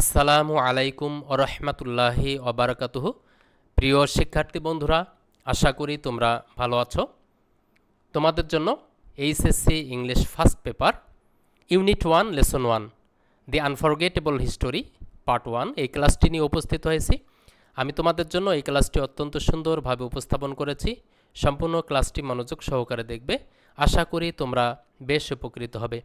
আসসালামু আলাইকুম ওরহমাতুল্লাহি অবরাকাতুহ প্রিয় শিক্ষার্থী বন্ধুরা আশা করি তোমরা ভালো আছো তোমাদের জন্য HSC English first paper unit one lesson one the unforgettable history part one এই ক্লাসটি নিয়ে উপস্থিত হয়েছি আমি তোমাদের জন্য এই ক্লাসটি অত্যন্ত সুন্দরভাবে উপস্থাপন করেছি সম্পূর্ণ ক্লাসটি মনোযোগ সহকারে দেখবে আশা করি তোমরা বেশ উপকৃত হবে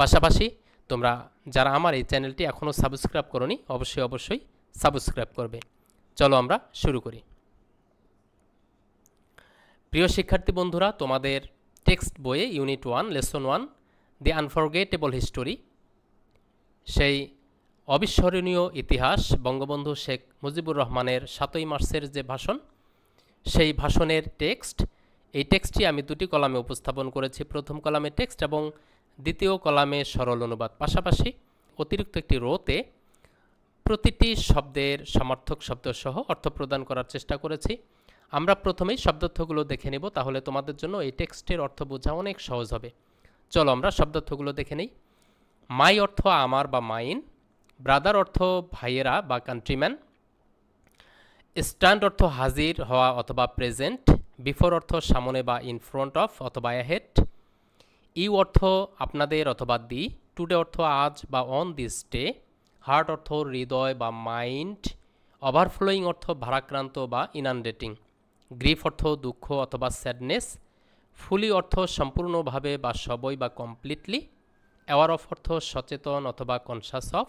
পাশাপাশি তোমরা যারা আমার এই চ্যানেলটি এখনও সাবস্ক্রাইব করনি অবশ্যই অবশ্যই সাবস্ক্রাইব করবে চলো আমরা শুরু করি প্রিয় শিক্ষার্থী বন্ধুরা তোমাদের টেক্সট বইয়ে unit one lesson one the unforgettable history সেই অবিস্মরণীয় ইতিহাস বঙ্গবন্ধু শেখ মুজিবুর রহমানের সাতই মার্চের যে ভাষণ সেই ভাষণের টেক্সট এই টেক্সটটি আমি দুটি কলামে উপস্থাপন করেছি প্রথম কলামে টেক্সট এবং দ্বিতীয় কলামে সরল অনুবাদ পাশাপাশি অতিরিক্ত একটি রোতে প্রতিটি শব্দের শব্দ শব্দসহ অর্থ প্রদান করার চেষ্টা করেছি আমরা প্রথমেই শব্দার্থগুলো দেখে নেব তাহলে তোমাদের জন্য এই টেক্সটের অর্থ বোঝা অনেক সহজ হবে চলো আমরা শব্দার্থগুলো দেখে নিই মাই অর্থ আমার বা মাইন ব্রাদার অর্থ ভাইয়েরা বা কান্ট্রিম্যান স্ট্যান্ড অর্থ হাজির হওয়া অথবা প্রেজেন্ট বিফোর অর্থ সামনে বা ইন ফ্রন্ট অফ অথবা অ্যাহেড ইউ অর্থ আপনাদের অথবা দি টুডে অর্থ আজ বা অন দিস ডে হার্ট অর্থ হৃদয় বা মাইন্ড ওভারফ্লোয়িং অর্থ ভারাক্রান্ত বা ইনান্ডেটিং গ্রিফ অর্থ দুঃখ অথবা স্যাডনেস ফুলি অর্থ সম্পূর্ণভাবে বা সবই বা কমপ্লিটলি অ্যাওয়ার অফ অর্থ সচেতন অথবা কনসাস অফ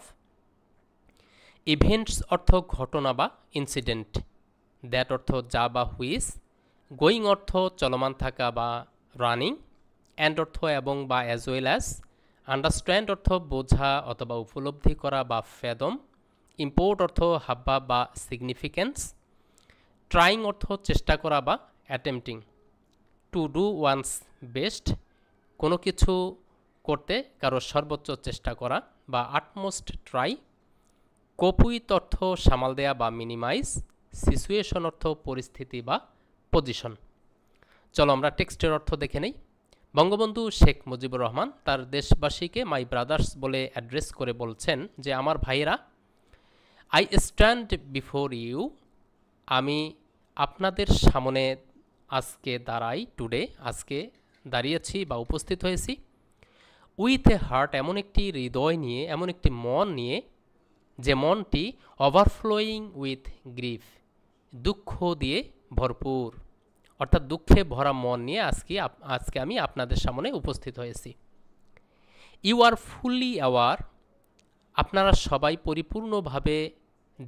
ইভেন্টস অর্থ ঘটনা বা ইনসিডেন্ট দ্যাট অর্থ যা বা হুইস গোয়িং অর্থ চলমান থাকা বা রানিং অ্যান্ড অর্থ এবং বা অ্যাজ ওয়েল অ্যাজ আন্ডারস্ট্যান্ড অর্থ বোঝা অথবা উপলব্ধি করা বা ফেদম ইম্পোর্ট অর্থ হাব্বা বা সিগনিফিকেন্স ট্রাইং অর্থ চেষ্টা করা বা attempting to do one's best কোনো কিছু করতে কারো সর্বোচ্চ চেষ্টা করা বা আটমোস্ট ট্রাই কপুইত অর্থ সামাল দেয়া বা মিনিমাইজ সিচুয়েশন অর্থ পরিস্থিতি বা পজিশন চলো আমরা টেক্সটের অর্থ দেখে নেই বঙ্গবন্ধু শেখ মুজিবুর রহমান তার দেশবাসীকে মাই ব্রাদার্স বলে অ্যাড্রেস করে বলছেন যে আমার ভাইরা আই স্ট্যান্ড বিফোর ইউ আমি আপনাদের সামনে আজকে দাঁড়াই টুডে আজকে দাঁড়িয়েছি বা উপস্থিত হয়েছি উইথ এ হার্ট এমন একটি হৃদয় নিয়ে এমন একটি মন নিয়ে যে মনটি ওভারফ্লোয়িং উইথ গ্রিফ দুঃখ দিয়ে ভরপুর অর্থাৎ দুঃখে ভরা মন নিয়ে আজকে আজকে আমি আপনাদের সামনে উপস্থিত হয়েছি ইউ আর ফুললি অ্যাওয়ার আপনারা সবাই পরিপূর্ণভাবে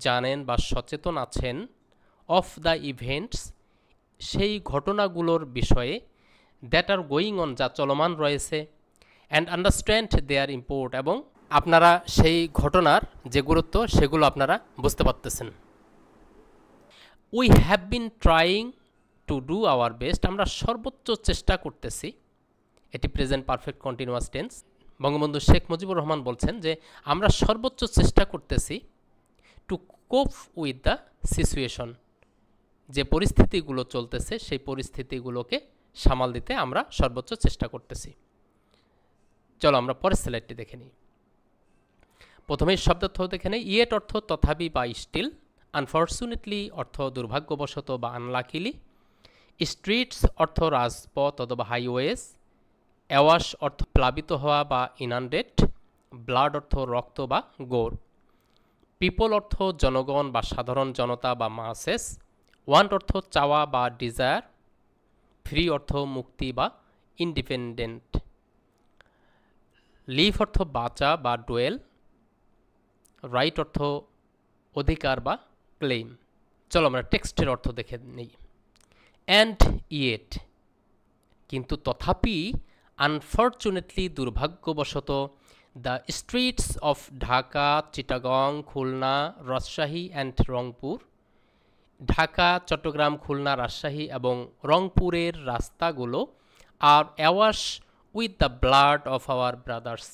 জানেন বা সচেতন আছেন অফ দ্য ইভেন্টস সেই ঘটনাগুলোর বিষয়ে দ্যাট আর গোয়িং অন যা চলমান রয়েছে অ্যান্ড আন্ডারস্ট্যান্ড দেয়ার ইম্পোর্ট এবং আপনারা সেই ঘটনার যে গুরুত্ব সেগুলো আপনারা বুঝতে পারতেছেন we have been trying to do our best আমরা সর্বোচ্চ চেষ্টা করতেছি এটি present perfect continuous tense Bangabandhu Sheikh Mujibur Rahman বলছেন যে আমরা সর্বোচ্চ চেষ্টা করতেছি টু কোপ উইথ দ্য সিচুয়েশন যে পরিস্থিতিগুলো চলতেছে সেই পরিস্থিতিগুলোকে সামাল দিতে আমরা সর্বোচ্চ চেষ্টা করতেছি চলো আমরা পরের স্লাইডটি দেখে নিই প্রথমে শব্দার্থ দেখে নেই ইয়েট অর্থ তথাপি বা স্টিল আনফর্চুনেটলি অর্থ দুর্ভাগ্যবশত বা আনলাকিলি স্ট্রিটস অর্থ রাজপথ অথবা হাইওয়েস অ্যাওয়াশ অর্থ প্লাবিত হওয়া বা ইনান্ডেট ব্লাড অর্থ রক্ত বা গোর পিপল অর্থ জনগণ বা সাধারণ জনতা বা মাসেস ওয়ান্ট অর্থ চাওয়া বা ডিজায়ার ফ্রি অর্থ মুক্তি বা ইন্ডিপেন্ডেন্ট লিভ অর্থ বাঁচা বা ডুয়েল রাইট অর্থ অধিকার বা ক্লেম চলো আমরা টেক্সটের অর্থ দেখে নিই অ্যান্ড ইয়েট কিন্তু তথাপি আনফর্চুনেটলি দুর্ভাগ্যবশত the streets of Dhaka Chittagong Khulna Rajshahi and Rangpur Dhaka Chattogram Khulna Rajshahi এবং রংপুরের রাস্তাগুলো আর awash with the blood of our brothers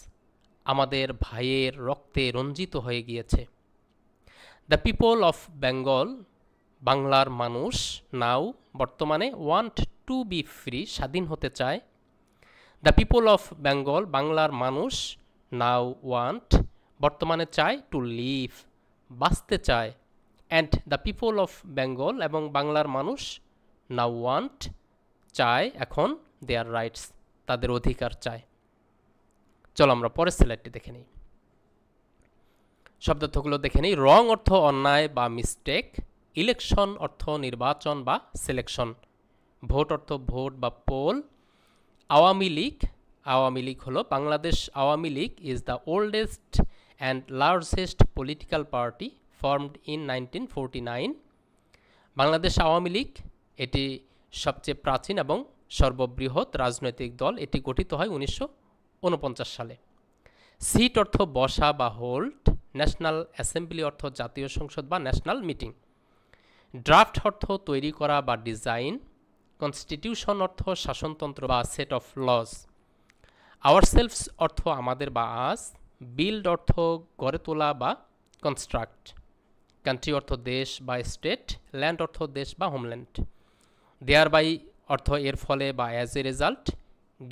আমাদের ভাইয়ের রক্তে রঞ্জিত হয়ে গিয়েছে দ্য পিপল অফ বেঙ্গল বাংলার মানুষ নাও বর্তমানে ওয়ান্ট টু বি ফ্রি স্বাধীন হতে চায় দ্য পিপল অফ বেঙ্গল বাংলার মানুষ নাও ওয়ান্ট বর্তমানে চায় টু লিভ বাঁচতে চায় and the people of Bengal এবং বাংলার মানুষ নাও ওয়ান্ট চায় এখন দেয়ার রাইটস তাদের অধিকার চায় চলো আমরা পরের স্লাইডটি দেখে নিই শব্দার্থগুলো দেখে নিই রং অর্থ অন্যায় বা মিস্টেক ইলেকশন অর্থ নির্বাচন বা সিলেকশন ভোট অর্থ ভোট বা পোল আওয়ামী লীগ আওয়ামী লীগ হলো Bangladesh Awami League is the oldest and largest political party formed in nineteen Bangladesh Awami League এটি সবচেয়ে প্রাচীন এবং সর্ববৃহৎ রাজনৈতিক দল এটি গঠিত হয় উনিশশো সালে সিট অর্থ বসা বা হোল্ড ন্যাশনাল অ্যাসেম্বলি অর্থ জাতীয় সংসদ বা ন্যাশনাল মিটিং ড্রাফট অর্থ তৈরি করা বা ডিজাইন কনস্টিটিউশন অর্থ শাসনতন্ত্র বা set of laws ourselves অর্থ আমাদের বা আস বিল্ড অর্থ গড়ে তোলা বা কনস্ট্রাক্ট কান্ট্রি অর্থ দেশ বা স্টেট ল্যান্ড অর্থ দেশ বা হোমল্যান্ড দেয়ার বাই অর্থ এর ফলে বা অ্যাজ এ রেজাল্ট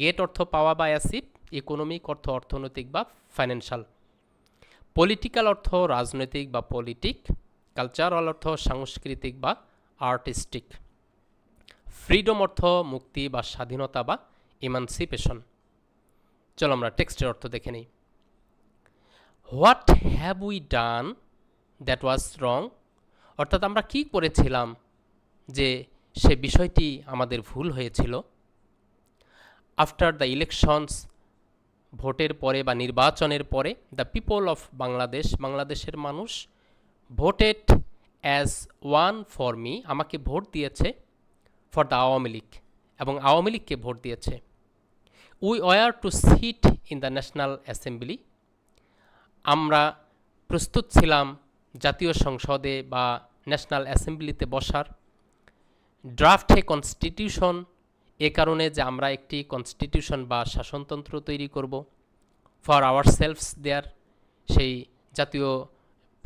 গেট অর্থ পাওয়া বা অ্যাসিড ইকোনমিক অর্থ অর্থনৈতিক বা ফাইন্যান্সিয়াল পলিটিক্যাল অর্থ রাজনৈতিক বা পলিটিক কালচারাল অর্থ সাংস্কৃতিক বা আর্টিস্টিক ফ্রিডম অর্থ মুক্তি বা স্বাধীনতা বা ইমানসিপেশন চলো আমরা টেক্সটের অর্থ দেখে নিই what have we done that was wrong অর্থাৎ আমরা কি করেছিলাম যে সে বিষয়টি আমাদের ভুল হয়েছিল আফটার দ্য ইলেকশনস ভোটের পরে বা নির্বাচনের পরে দ্য পিপল অফ বাংলাদেশ বাংলাদেশের মানুষ voted as one for me আমাকে ভোট দিয়েছে ফর দ্য আওয়ামী লীগ এবং আওয়ামী লীগকে ভোট দিয়েছে we were to sit in the national assembly আমরা প্রস্তুত ছিলাম জাতীয় সংসদে বা ন্যাশনাল অ্যাসেম্বলিতে বসার ড্রাফটে কনস্টিটিউশন এ কারণে যে আমরা একটি কনস্টিটিউশন বা শাসনতন্ত্র তৈরি করব ফর আওয়ার সেলফস দেয়ার সেই জাতীয়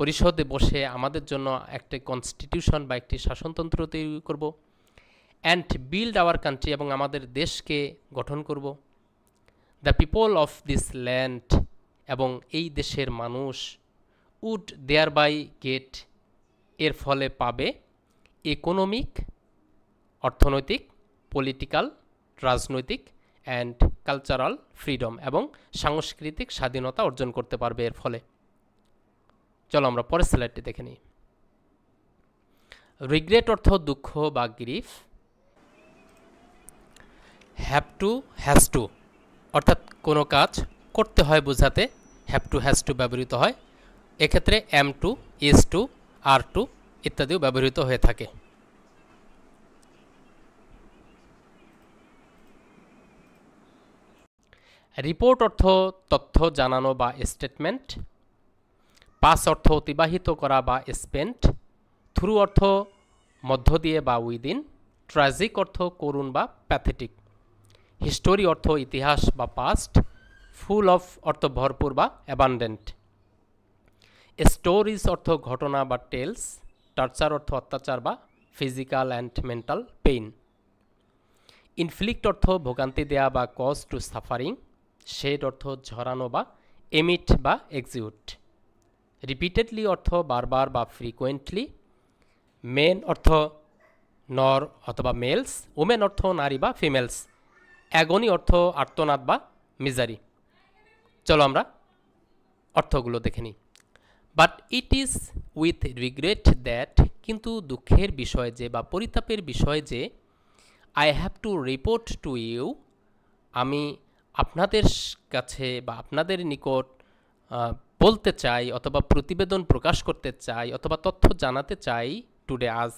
পরিষদে বসে আমাদের জন্য একটি কনস্টিটিউশন বা একটি শাসনতন্ত্র তৈরি করব অ্যান্ড বিল্ড আওয়ার কান্ট্রি এবং আমাদের দেশকে গঠন করব the people of this land এবং এই দেশের মানুষ উড দেয়ার বাই গেট এর ফলে পাবে ইকোনমিক অর্থনৈতিক পলিটিক্যাল রাজনৈতিক অ্যান্ড কালচারাল ফ্রিডম এবং সাংস্কৃতিক স্বাধীনতা অর্জন করতে পারবে এর ফলে চলো আমরা পরের স্লাইডটি দেখে নিই রিগ্রেট অর্থ দুঃখ বা grief have to has to অর্থাৎ কোনো কাজ করতে হয় বোঝাতে হ্যাভ টু হ্যাজ টু ব্যবহৃত হয় এক্ষেত্রে am to is to are to ইত্যাদিও ব্যবহৃত হয়ে থাকে রিপোর্ট অর্থ তথ্য জানানো বা স্টেটমেন্ট পাস অর্থ অতিবাহিত করা বা স্পেন্ট থ্রু অর্থ মধ্য দিয়ে বা উইদিন ট্র্যাজিক অর্থ করুণ বা প্যাথেটিক হিস্টোরি অর্থ ইতিহাস বা পাস্ট ফুল অফ অর্থ ভরপুর বা অ্যাবান্ডেন্ট স্টোরিজ অর্থ ঘটনা বা টেলস টার্চার অর্থ অত্যাচার বা physical and mental pain inflict অর্থ ভোগান্তি দেয়া বা কজ টু সাফারিং শেড অর্থ ঝরানো বা এমিট বা এক্সিউট রিপিটেডলি অর্থ বারবার বা ফ্রিকোয়েন্টলি মেন অর্থ নর অথবা মেলস ওমেন অর্থ নারী বা ফিমেলস অ্যাগনি অর্থ আর্তনাদ বা মিজারি চলো আমরা অর্থগুলো দেখে নিই but it is with regret that কিন্তু দুঃখের বিষয় যে বা পরিতাপের বিষয় যে I have to report to you আমি আপনাদের কাছে বা আপনাদের নিকট বলতে চাই অথবা প্রতিবেদন প্রকাশ করতে চাই অথবা তথ্য জানাতে চাই টুডে আজ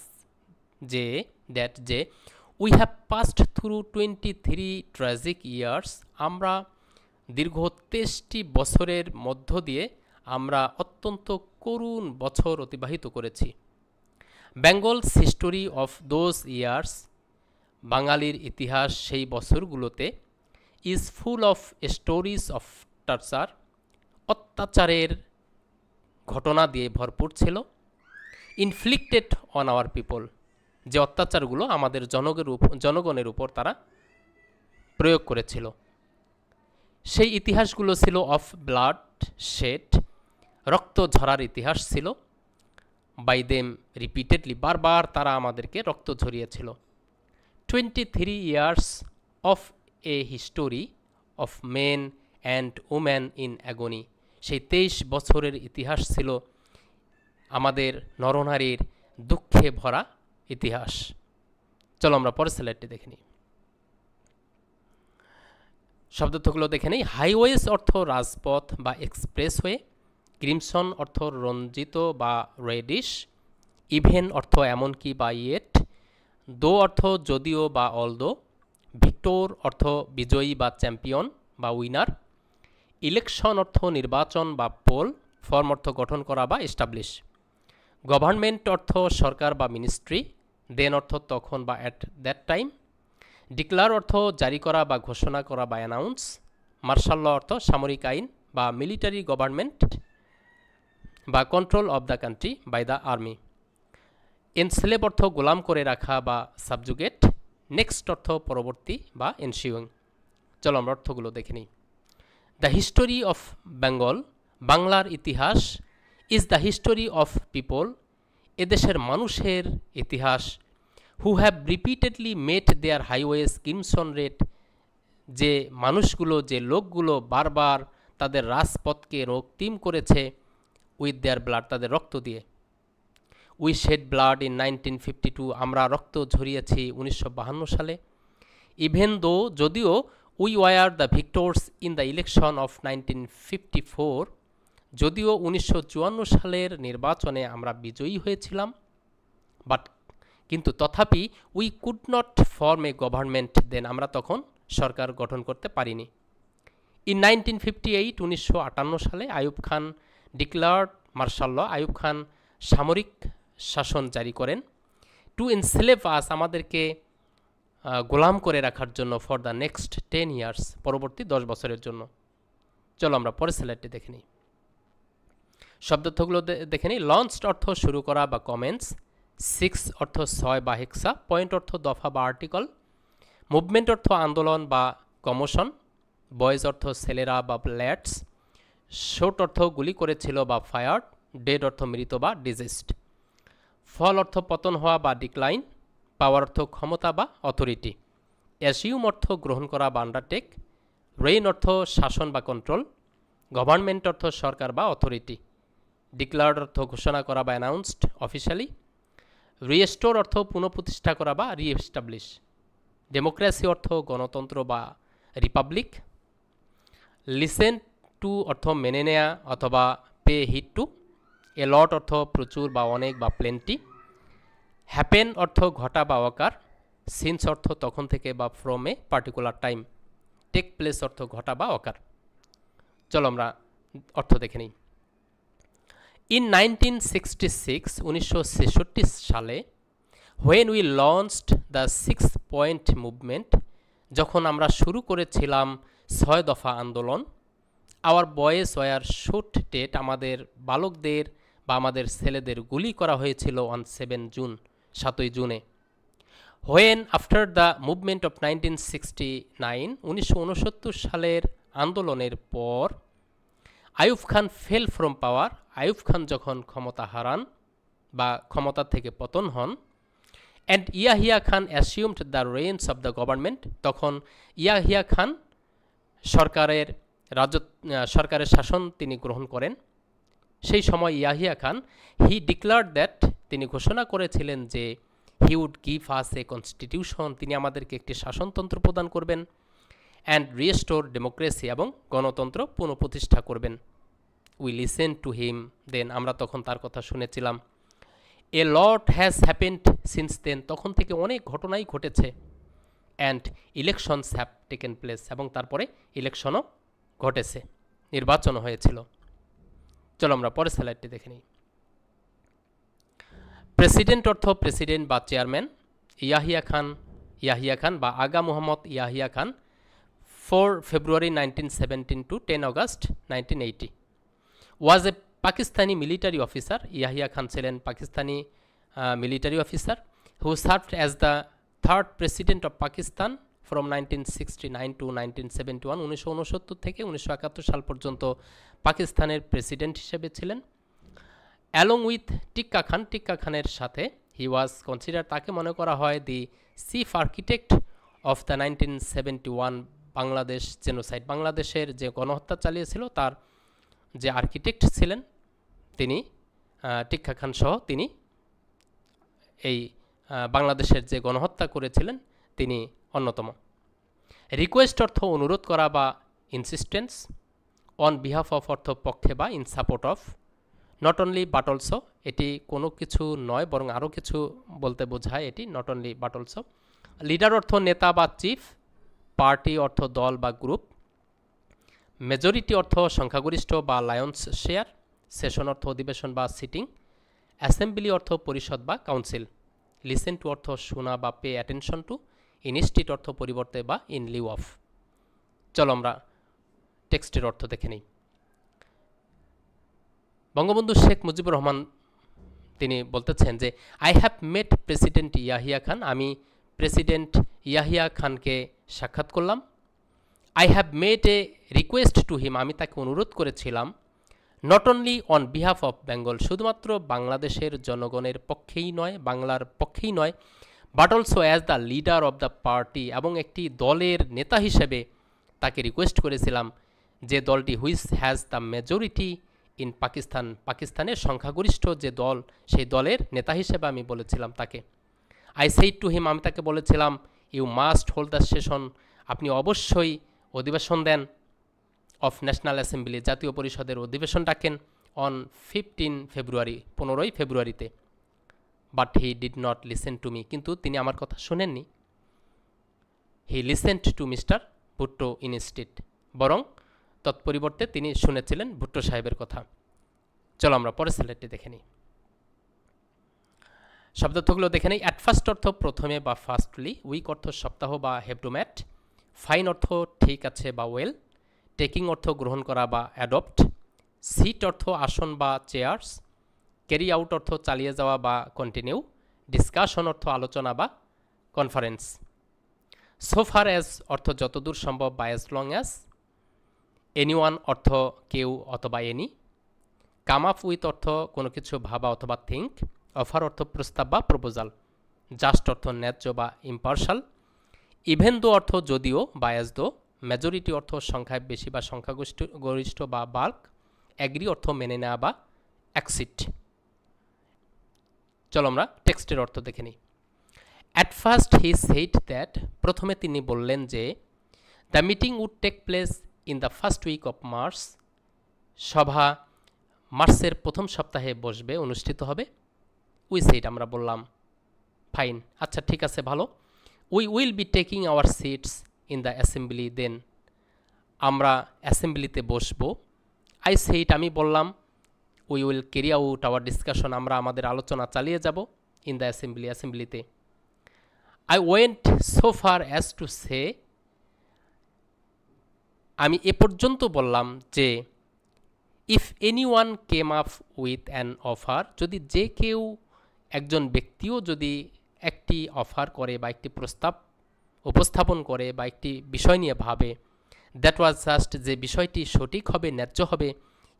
যে দ্যাট যে we have passed through twenty three tragic years আমরা দীর্ঘ তেইশটি বছরের মধ্য দিয়ে আমরা অত্যন্ত করুণ বছর অতিবাহিত করেছি Bengal's history of those years বাঙালির ইতিহাস সেই বছরগুলোতে is full of stories of torture অত্যাচারের ঘটনা দিয়ে ভরপুর ছিল ইনফ্লিক্টেড অন আওয়ার পিপল যে অত্যাচারগুলো আমাদের জনগের জনগণের উপর তারা প্রয়োগ করেছিল সেই ইতিহাসগুলো ছিল অফ ব্লাড শেড রক্ত ঝরার ইতিহাস ছিল বাই দেম রিপিটেডলি বারবার তারা আমাদেরকে রক্ত ঝরিয়েছিল twenty three years of a history of men and woman in agony সেই তেইশ বছরের ইতিহাস ছিল আমাদের নরনারীর দুঃখে ভরা ইতিহাস চলো আমরা পরের স্যালাইডটি দেখে নিই শব্দতগুলো দেখে নিই হাইওয়েজ অর্থ রাজপথ বা এক্সপ্রেসওয়ে ক্রিমসন অর্থ রঞ্জিত বা রেডিশ ইভেন অর্থ এমনকি বা ইয়েট দো অর্থ যদিও বা অলদো ভিক্টোর অর্থ বিজয়ী বা চ্যাম্পিয়ন বা উইনার ইলেকশন অর্থ নির্বাচন বা পোল ফর্ম অর্থ গঠন করা বা এস্টাবলিশ গভর্নমেন্ট অর্থ সরকার বা মিনিস্ট্রি দেন অর্থ তখন বা অ্যাট দ্যাট টাইম ডিক্লার অর্থ জারি করা বা ঘোষণা করা বা অ্যানাউন্স মার্শাল অর্থ সামরিক আইন বা মিলিটারি গভর্নমেন্ট বা control of the country by the army enslave অর্থ গোলাম করে রাখা বা সাবজুগেট নেক্সট অর্থ পরবর্তী বা এনশিউং চলো আমরা অর্থগুলো দেখে নিই দ্য হিস্টোরি অফ বেঙ্গল বাংলার ইতিহাস is the history of people এদেশের মানুষের ইতিহাস who have repeatedly met their highway স্কিমসন রেট যে মানুষগুলো যে লোকগুলো বারবার তাদের রাজপথকে রক্তিম করেছে উইথ দেয়ার ব্লাড তাদের রক্ত দিয়ে we shed blood in nineteen fifty two আমরা রক্ত ঝরিয়েছি উনিশশো সালে ইভেন দো যদিও we were the victors in the election of nineteen fifty four যদিও উনিশশো সালের নির্বাচনে আমরা বিজয়ী হয়েছিলাম বাট কিন্তু তথাপি we could not form a government then আমরা তখন সরকার গঠন করতে পারিনি ইন নাইনটিন ফিফটি এইট উনিশশো সালে আয়ুব খান ডিক্লার্ড মার্শাল্ল আয়ুব খান সামরিক শাসন জারি করেন টু ইনসলেভ আস আমাদেরকে গোলাম করে রাখার জন্য for the next ten years পরবর্তী দশ বছরের জন্য চলো আমরা পরের স্লাইডটি দেখে নিই শব্দার্থগুলো দেখে নিই লঞ্চড অর্থ শুরু করা বা কমেন্টস সিক্স অর্থ ছয় বা হেক্সা পয়েন্ট অর্থ দফা বা আর্টিকল মুভমেন্ট অর্থ আন্দোলন বা কমোশন বয়েজ অর্থ ছেলেরা বা ল্যাটস শোট অর্থ গুলি করেছিল বা ফায়ার ডেড অর্থ মৃত বা ডিজিস্ট ফল অর্থ পতন হওয়া বা ডিক্লাইন পাওয়ার অর্থ ক্ষমতা বা অথরিটি অ্যাসিউম অর্থ গ্রহণ করা বা আন্ডারটেক রেইন অর্থ শাসন বা কন্ট্রোল গভর্নমেন্ট অর্থ সরকার বা অথরিটি ডিক্লার্ড অর্থ ঘোষণা করা বা অ্যানাউন্সড অফিসিয়ালি রিএস্টোর অর্থ পুনঃপ্রতিষ্ঠা করা বা রিএস্টাবলিশ ডেমোক্রেসি অর্থ গণতন্ত্র বা রিপাবলিক লিসেন টু অর্থ মেনে নেয়া অথবা pay heed to a lot অর্থ প্রচুর বা অনেক বা প্লেন্টি হ্যাপেন অর্থ ঘটা বা অকার সিন্স অর্থ তখন থেকে বা from a particular time take place অর্থ ঘটা বা অকার চলো আমরা অর্থ দেখে নিই ইন নাইনটিন সিক্সটি সিক্স উনিশশো ছেষট্টি সালে when we launched the six point movement যখন আমরা শুরু করেছিলাম ছয় দফা আন্দোলন আওয়ার বয়েস ওয়ার শুট ডেট আমাদের বালকদের বা আমাদের ছেলেদের গুলি করা হয়েছিল অন সেভেন জুন সাতই জুনে when after the movement of nineteen sixty nine উনিশশো সালের আন্দোলনের পর Ayub Khan fell from power Ayub Khan যখন ক্ষমতা হারান বা ক্ষমতা থেকে পতন হন and Yahya Khan assumed the reins of the government তখন ইয়াহিয়া খান সরকারের রাজ্য সরকারের শাসন তিনি গ্রহণ করেন সেই সময় Yahya Khan he declare that তিনি ঘোষণা করেছিলেন যে he would give us a constitution তিনি আমাদেরকে একটি শাসনতন্ত্র প্রদান করবেন অ্যান্ড রিস্টোর ডেমোক্রেসি এবং গণতন্ত্র পুনঃপ্রতিষ্ঠা করবেন we listen to him then আমরা তখন তার কথা শুনেছিলাম a lot has happened since then তখন থেকে অনেক ঘটনাই ঘটেছে and elections have taken place এবং তারপরে ইলেকশনও ঘটেছে নির্বাচন হয়েছিল চলো আমরা পরের স্যালাইডটি দেখে নিই প্রেসিডেন্ট অর্থ প্রেসিডেন্ট বা চেয়ারম্যান ইয়াহিয়া খান ইয়াহিয়া খান বা Agha Mohammad Yahya Khan four February nineteen seventeen to ten August nineteen eighty was a Pakistani military officer Yahya Khan ছিলেন Pakistani military officer who served as the third president of Pakistan from nineteen sixty nine to nineteen seventy one উনিশশো উনসত্তর থেকে উনিশশো একাত্তর সাল পর্যন্ত পাকিস্তানের প্রেসিডেন্ট হিসেবে ছিলেন অ্যালং উইথ টিক্কা খান টিক্কা খানের সাথে হি ওয়াজ কনসিডার তাকে মনে করা হয় the chief architect of the nineteen seventy one Bangladesh genocide বাংলাদেশের যে গণহত্যা চালিয়েছিল তার যে আর্কিটেক্ট ছিলেন তিনি টিক্কা খান সহ তিনি এই বাংলাদেশের যে গণহত্যা করেছিলেন তিনি অন্যতম রিকোয়েস্ট অর্থ অনুরোধ করা বা ইনসিস্টেন্স অন বিহাফ অফ অর্থ পক্ষে বা in support of not only but also এটি কোনো কিছু নয় বরং আরও কিছু বলতে বোঝায় এটি not only but also leader অর্থ নেতা বা চিফ পার্টি অর্থ দল বা গ্রুপ মেজরিটি অর্থ সংখ্যাগরিষ্ঠ বা লায়ন্স শেয়ার সেশন অর্থ অধিবেশন বা সিটিং অ্যাসেম্বলি অর্থ পরিষদ বা কাউন্সিল লিসেন টু অর্থ শোনা বা পে অ্যাটেনশন টু ইনস্টিটিউট অর্থ পরিবর্তে বা ইন লিউ অফ চলো আমরা টেক্সটের অর্থ দেখে নিই বঙ্গবন্ধু শেখ মুজিবুর রহমান তিনি বলতেছেন যে I have met president Yahya Khan আমি প্রেসিডেন্ট ইয়াহিয়া খানকে সাক্ষাৎ করলাম I have made a request to him আমি তাকে অনুরোধ করেছিলাম not only on behalf of Bengal শুধুমাত্র বাংলাদেশের জনগণের পক্ষেই নয় বাংলার পক্ষেই নয় but also as the leader of the party এবং একটি দলের নেতা হিসেবে তাকে রিকোয়েস্ট করেছিলাম যে দলটি which has the majority in Pakistan পাকিস্তানের সংখ্যাগরিষ্ঠ যে দল সেই দলের নেতা হিসেবে আমি বলেছিলাম তাকে আই সেই টু হিম আমি তাকে বলেছিলাম you must hold the session আপনি অবশ্যই অধিবেশন দেন অফ ন্যাশনাল অ্যাসেম্বলি জাতীয় পরিষদের অধিবেশন ডাকেন অন ফিফটিন ফেব্রুয়ারি পনেরোই ফেব্রুয়ারিতে but he did not listen to me কিন্তু তিনি আমার কথা শোনেননি he listened to mister Bhutto instead বরং তৎপরিবর্তে তিনি শুনেছিলেন ভুট্টো সাহেবের কথা চলো আমরা পরের স্লাইডটি দেখে নিই শব্দার্থগুলো দেখে নিই ফার্স্ট অর্থ প্রথমে বা ফার্স্টলি উইক অর্থ সপ্তাহ বা হেবডোম্যাট ফাইন অর্থ ঠিক আছে বা ওয়েল টেকিং অর্থ গ্রহণ করা বা অ্যাডপ্ট সিট অর্থ আসন বা চেয়ার্স ক্যারি আউট অর্থ চালিয়ে যাওয়া বা কন্টিনিউ ডিসকাশন অর্থ আলোচনা বা কনফারেন্স সো ফার অ্যাজ অর্থ যতদূর সম্ভব বা অ্যাজ লং অ্যাজ এনিওয়ান অর্থ কেউ অথবা এনি কাম আপ উইথ অর্থ কোনো কিছু ভাবা অথবা থিঙ্ক অফার অর্থ প্রস্তাব বা প্রপোজাল জাস্ট অর্থ ন্যায্য বা ইম্পার্শাল ইভেন দো অর্থ যদিও বায়াস দো মেজরিটি অর্থ সংখ্যায় বেশি বা সংখ্যাগরিষ্ঠ গরিষ্ঠ বা বাল্ক অ্যাগ্রি অর্থ মেনে নেওয়া বা অ্যাক্সিট চলো আমরা টেক্সটের অর্থ দেখে নিই at first he said that প্রথমে তিনি বললেন যে the meeting would take place in the first week of March সভা মার্চের প্রথম সপ্তাহে বসবে অনুষ্ঠিত হবে উই সিট আমরা বললাম ফাইন আচ্ছা ঠিক আছে ভালো we will be taking our seats in the assembly then আমরা অ্যাসেম্বলিতে বসবো আই সেইট আমি বললাম we will carry out our discussion আমরা আমাদের আলোচনা চালিয়ে যাব ইন দ্য অ্যাসেম্বলি অ্যাসেম্বলিতে I went so far as to say আমি এ পর্যন্ত বললাম যে if anyone came up with an offer যদি যে কেউ একজন ব্যক্তিও যদি একটি অফার করে বা একটি প্রস্তাব উপস্থাপন করে বা একটি বিষয় নিয়ে ভাবে দ্যাট ওয়াজ জাস্ট যে বিষয়টি সঠিক হবে ন্যায্য হবে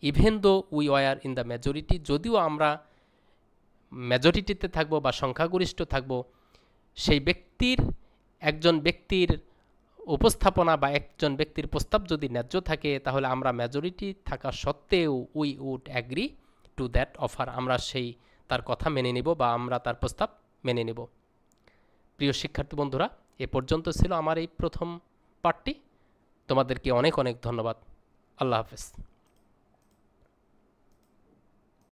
even though we were in the majority যদিও আমরা মেজরিটিতে থাকবো বা সংখ্যাগরিষ্ঠ থাকবো সেই ব্যক্তির একজন ব্যক্তির উপস্থাপনা বা একজন ব্যক্তির প্রস্তাব যদি ন্যায্য থাকে তাহলে আমরা মেজরিটি থাকা সত্ত্বেও we would agree to that offer আমরা সেই তার কথা মেনে নেব বা আমরা তার প্রস্তাব মেনে নেব প্রিয় শিক্ষার্থী বন্ধুরা এ পর্যন্ত ছিল আমার এই প্রথম পার্টটি তোমাদেরকে অনেক অনেক ধন্যবাদ আল্লাহ হাফেজ